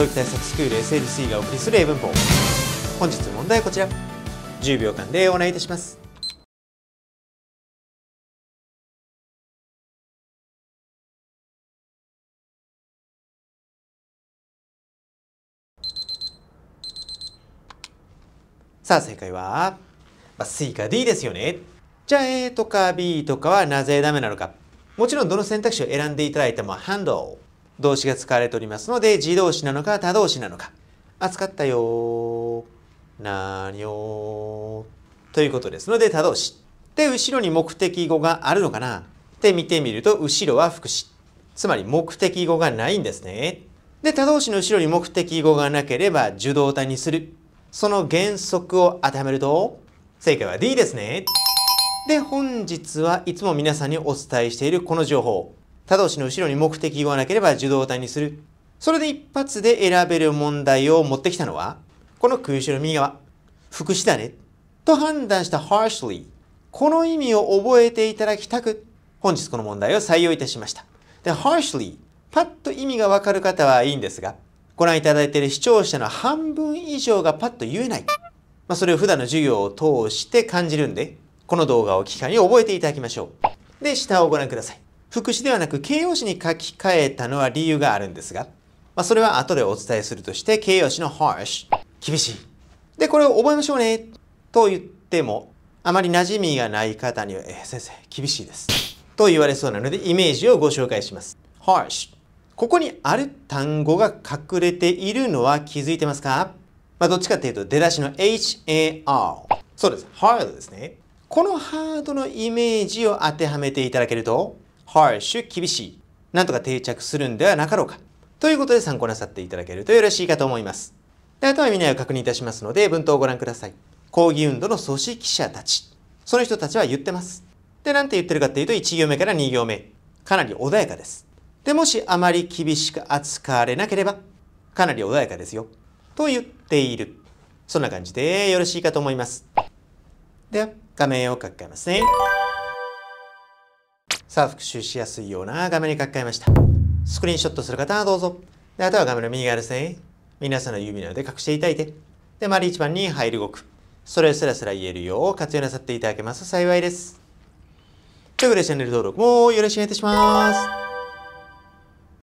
教育対策スクール SLC がお送りする英文法本日問題はこちら10秒間でお願いいたしますさあ正解は、まあ、C か D ですよねじゃあ A とか B とかはなぜダメなのかもちろんどの選択肢を選んでいただいても Handle 動詞が使われておりますので、自動詞なのか他動詞なのか。扱ったよなにょということですので、他動詞。で、後ろに目的語があるのかなって見てみると、後ろは副詞。つまり目的語がないんですね。で、他動詞の後ろに目的語がなければ受動態にする。その原則を当てはめると、正解は D ですね。で、本日はいつも皆さんにお伝えしているこの情報。他動詞の後ろに目的がなければ受動態にする。それで一発で選べる問題を持ってきたのは、この空襲の右側、副詞だね、と判断した harshly。この意味を覚えていただきたく、本日この問題を採用いたしました。で、harshly、パッと意味がわかる方はいいんですが、ご覧いただいている視聴者の半分以上がパッと言えない。まあ、それを普段の授業を通して感じるんで、この動画を機会に覚えていただきましょう。で、下をご覧ください。副詞ではなく形容詞に書き換えたのは理由があるんですが、まあ、それは後でお伝えするとして形容詞の harsh 厳しいでこれを覚えましょうねと言ってもあまり馴染みがない方には、えー、先生厳しいですと言われそうなのでイメージをご紹介します harsh ここにある単語が隠れているのは気づいてますか、まあ、どっちかっていうと出だしの har そうです hard ですねこのハードのイメージを当てはめていただけると harsh 厳しいなんとか定着するんではなかろうかということで参考なさっていただけるとよろしいかと思いますであとは見ないを確認いたしますので文頭をご覧ください抗議運動の組織者たちその人たちは言ってますでなんて言ってるかっていうと1行目から2行目かなり穏やかですでもしあまり厳しく扱われなければかなり穏やかですよと言っているそんな感じでよろしいかと思いますでは画面を書き換えますねさあ、復習しやすいような画面に書き換えました。スクリーンショットする方はどうぞ。であとは画面の右側ですね。皆さんの指なので隠していただいて。で、丸一番に入る動く。それをすらすら言えるよう活用なさっていただけますと幸いです。ということで、チャンネル登録もよろしくお願いいたします。